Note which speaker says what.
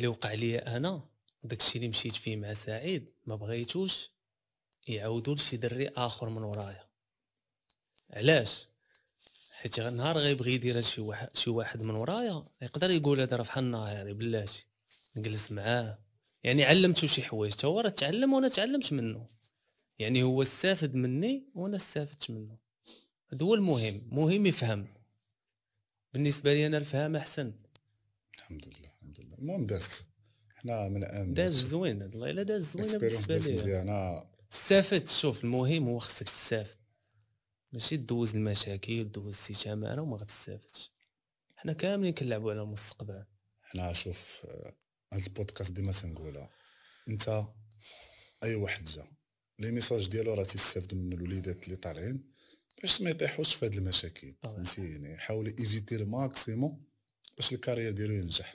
Speaker 1: اللي وقع لي انا داكشي اللي مشيت فيه مع سعيد ما بغيتوش يعاودوا لشي دري اخر من ورايا علاش حيت نهار غيبغي يدير شي واحد شي واحد من ورايا يقدر يقول هذا راه فحال النهاري يعني بلاتي نجلس معاه يعني علمته شي حوايج حتى هو راه تعلم وانا تعلمت منه يعني هو استافد مني وانا استافدت منه هذا هو المهم مهم يفهم بالنسبه لي انا الفهم احسن الحمد لله لله المهم دازت حنا من امن داز زوين الله الا داز زوينه بالنسبه لي مزيانه استفدت شوف المهم هو خصك تستافد ماشي دوز المشاكل دوز السيتامه انا وما غتستافدش حنا كاملين كنلعبوا على المستقبل
Speaker 2: حنا شوف آه، هاد البودكاست ديما تنقولها انت اي واحد جا لي ميساج ديالو راه تيستافد منو الوليدات اللي طالعين باش ما يطيحوش في هاد المشاكل فهمتيني حاول ايفيتي الماكسيموم باش الكارير ديالو ينجح